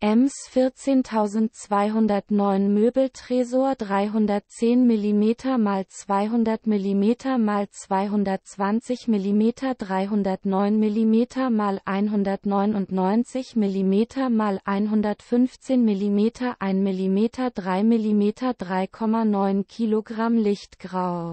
Ems 14209 Möbeltresor 310 mm x 200 mm x 220 mm 309 mm x 199 mm x 115 mm 1 mm 3 mm 3,9 kg Lichtgrau